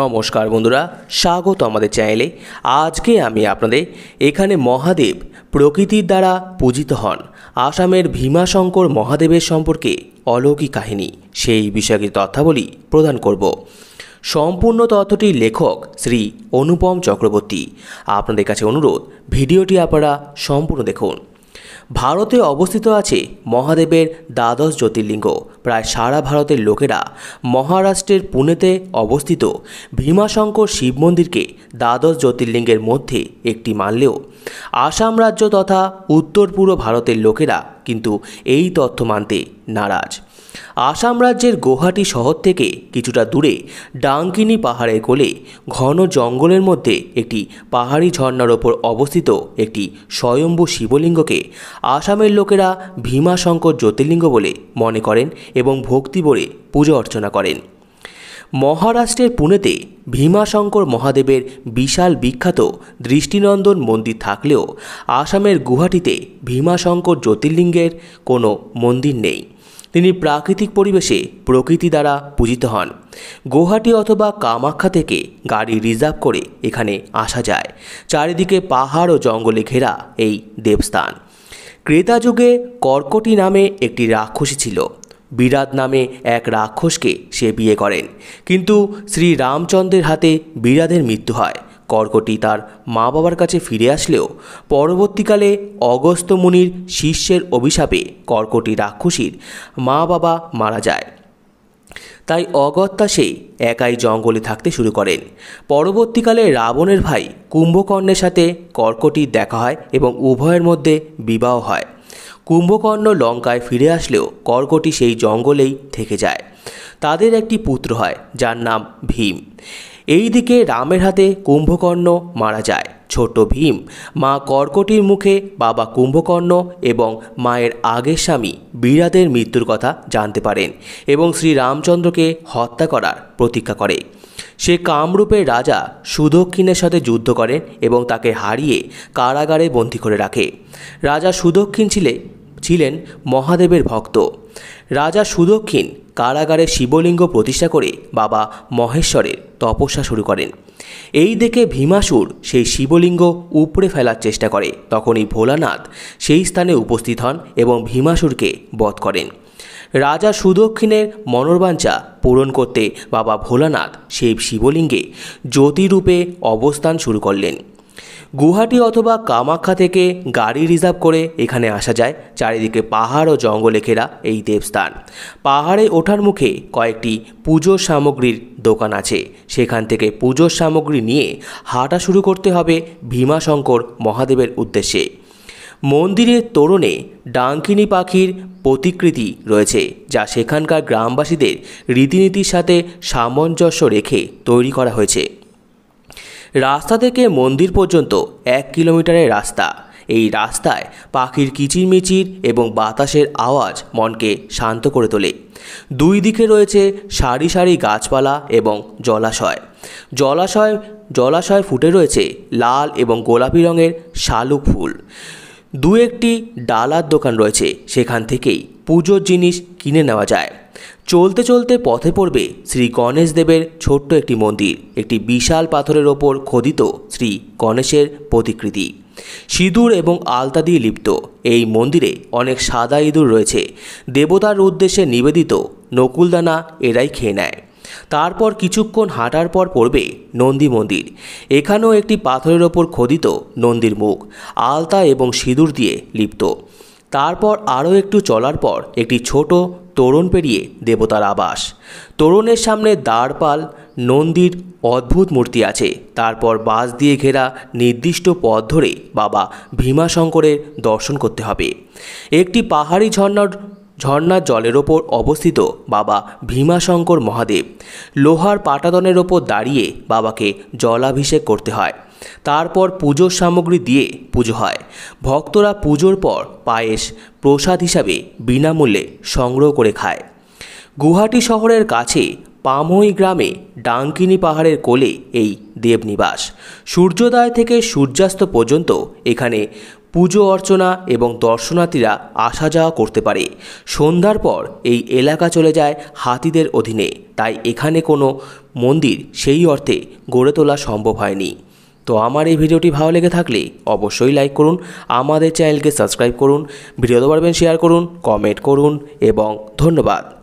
নমস্কার বন্ধুরা স্বাগত আমাদের চ্যানেলে আজকে আমি আপনাদের এখানে মহাদেব প্রকৃতির দ্বারা পূজিত হন আসামের ভীমাশঙ্কর মহাদেবের সম্পর্কে অলৌকিক কাহিনী সেই বিষয়ে তথ্যাবলী প্রদান করব সম্পূর্ণ তথ্যটির লেখক শ্রী অনুপম চক্রবর্তী আপনাদের কাছে অনুরোধ ভিডিওটি আপনারা সম্পূর্ণ দেখুন ভারতে অবস্থিত আছে মহাদেবের দ্বাদশ জ্যোতির্লিঙ্গ প্রায় সারা ভারতের লোকেরা মহারাষ্ট্রের পুনেতে অবস্থিত ভীমাশঙ্কর শিব মন্দিরকে দ্বাদশ জ্যোতির্লিঙ্গের মধ্যে একটি মানলেও আসাম রাজ্য তথা উত্তর পূর্ব ভারতের লোকেরা কিন্তু এই তথ্য মানতে নারাজ আসাম রাজ্যের গৌহাটি শহর থেকে কিছুটা দূরে ডাঙ্কিনি পাহাড়ের কোলে ঘন জঙ্গলের মধ্যে একটি পাহাড়ি ঝর্ণার ওপর অবস্থিত একটি স্বয়ম্ভু শিবলিঙ্গকে আসামের লোকেরা ভীমাশঙ্কর জ্যোতির্লিঙ্গ বলে মনে করেন এবং ভক্তি বলে পুজো অর্চনা করেন মহারাষ্ট্রের পুনেতে ভীমাশঙ্কর মহাদেবের বিশাল বিখ্যাত দৃষ্টিনন্দন মন্দির থাকলেও আসামের গুহাটিতে ভীমাশঙ্কর জ্যোতির্লিঙ্গের কোনো মন্দির নেই তিনি প্রাকৃতিক পরিবেশে প্রকৃতি দ্বারা পূজিত হন গুয়াহাটি অথবা কামাখ্যা থেকে গাড়ি রিজার্ভ করে এখানে আসা যায় চারিদিকে পাহাড় ও জঙ্গলে ঘেরা এই দেবস্থান ক্রেতা যুগে কর্কটি নামে একটি রাক্ষসী ছিল বিরাট নামে এক রাক্ষসকে সে বিয়ে করেন কিন্তু শ্রী রামচন্দ্রের হাতে বিরাদের মৃত্যু হয় কর্কটি তার মা বাবার কাছে ফিরে আসলেও পরবর্তীকালে অগস্ত্য মুনির শিষ্যের অভিশাপে কর্কটি রাক্ষসীর মা বাবা মারা যায় তাই অগত্যা সে একাই জঙ্গলে থাকতে শুরু করেন পরবর্তীকালে রাবণের ভাই কুম্ভকর্ণের সাথে কর্কটির দেখা হয় এবং উভয়ের মধ্যে বিবাহ হয় কুম্ভকর্ণ লঙ্কায় ফিরে আসলেও কর্কটি সেই জঙ্গলেই থেকে যায় তাদের একটি পুত্র হয় যার নাম ভীম এই দিকে রামের হাতে কুম্ভকর্ণ মারা যায় ছোট ভীম মা কর্কটির মুখে বাবা কুম্ভকর্ণ এবং মায়ের আগের স্বামী বিরাদের মৃত্যুর কথা জানতে পারেন এবং শ্রী রামচন্দ্রকে হত্যা করার প্রতিজ্ঞা করে সে কামরূপের রাজা সুদক্ষিণের সাথে যুদ্ধ করেন এবং তাকে হারিয়ে কারাগারে বন্দী করে রাখে রাজা সুদক্ষিণ ছিলে ছিলেন মহাদেবের ভক্ত রাজা সুদক্ষিণ কারাগারে শিবলিঙ্গ প্রতিষ্ঠা করে বাবা মহেশ্বরের তপস্যা শুরু করেন এই দেখে ভীমাসুর সেই শিবলিঙ্গ উপড়ে ফেলার চেষ্টা করে তখনই ভোলানাথ সেই স্থানে উপস্থিত হন এবং ভীমাসুরকে বধ করেন রাজা সুদক্ষিণের মনোরবাঞ্ছা পূরণ করতে বাবা ভোলানাথ সেই শিবলিঙ্গে জ্যোতিরূপে অবস্থান শুরু করলেন গুহাটি অথবা কামাখ্যা থেকে গাড়ি রিজার্ভ করে এখানে আসা যায় চারিদিকে পাহাড় ও জঙ্গলে ঘেরা এই দেবস্থান পাহাড়ে ওঠার মুখে কয়েকটি পুজোর সামগ্রীর দোকান আছে সেখান থেকে পুজোর সামগ্রী নিয়ে হাঁটা শুরু করতে হবে ভীমাশঙ্কর মহাদেবের উদ্দেশ্যে মন্দিরের তোরণে ডাঙ্কিনী পাখির প্রতিকৃতি রয়েছে যা সেখানকার গ্রামবাসীদের রীতিনীতির সাথে সামঞ্জস্য রেখে তৈরি করা হয়েছে রাস্তা থেকে মন্দির পর্যন্ত এক কিলোমিটারের রাস্তা এই রাস্তায় পাখির কিচিরমিচির এবং বাতাসের আওয়াজ মনকে শান্ত করে তোলে দুই দিকে রয়েছে সারি সারি গাছপালা এবং জলাশয় জলাশয় জলাশয় ফুটে রয়েছে লাল এবং গোলাপি রঙের শালুক ফুল দু একটি ডালার দোকান রয়েছে সেখান থেকেই পুজোর জিনিস কিনে নেওয়া যায় চলতে চলতে পথে পড়বে শ্রী গণেশ দেবের ছোট্ট একটি মন্দির একটি বিশাল পাথরের ওপর খোদিত শ্রী গণেশের প্রতিকৃতি সিঁদুর এবং আলতা দিয়ে লিপ্ত এই মন্দিরে অনেক সাদা ইঁদুর রয়েছে দেবতার উদ্দেশ্যে নিবেদিত নকুলদানা এরাই খেয়ে নেয় তারপর কিছুক্ষণ হাঁটার পর পড়বে নন্দী মন্দির এখানেও একটি পাথরের ওপর খোদিত নন্দীর মুখ আলতা এবং সিঁদুর দিয়ে লিপ্ত তারপর আরও একটু চলার পর একটি ছোট তরুণ পেরিয়ে দেবতার আবাস তরুণের সামনে দ্বারপাল নন্দীর অদ্ভুত মূর্তি আছে তারপর বাস দিয়ে ঘেরা নির্দিষ্ট পথ ধরে বাবা ভীমাশঙ্করের দর্শন করতে হবে একটি পাহাড়ি ঝর্ণার ঝর্ণার জলের ওপর অবস্থিত বাবা ভীমাশঙ্কর মহাদেব লোহার পাটাদনের ওপর দাঁড়িয়ে বাবাকে জলাভিষেক করতে হয় তারপর পুজোর সামগ্রী দিয়ে পুজো হয় ভক্তরা পুজোর পর পায়েস প্রসাদ হিসাবে বিনামূল্যে সংগ্রহ করে খায় গুয়াহাটি শহরের কাছে পামই গ্রামে ডাঙ্কিনি পাহাড়ের কোলে এই দেবনিবাস সূর্যোদয় থেকে সূর্যাস্ত পর্যন্ত এখানে পুজো অর্চনা এবং দর্শনার্থীরা আসা যাওয়া করতে পারে সন্ধ্যার পর এই এলাকা চলে যায় হাতিদের অধীনে তাই এখানে কোনো মন্দির সেই অর্থে গড়ে তোলা সম্ভব হয়নি তো আমার এই ভিডিওটি ভালো লেগে থাকলে অবশ্যই লাইক করুন আমাদের চ্যানেলকে সাবস্ক্রাইব করুন ভিডিও পারবেন শেয়ার করুন কমেন্ট করুন এবং ধন্যবাদ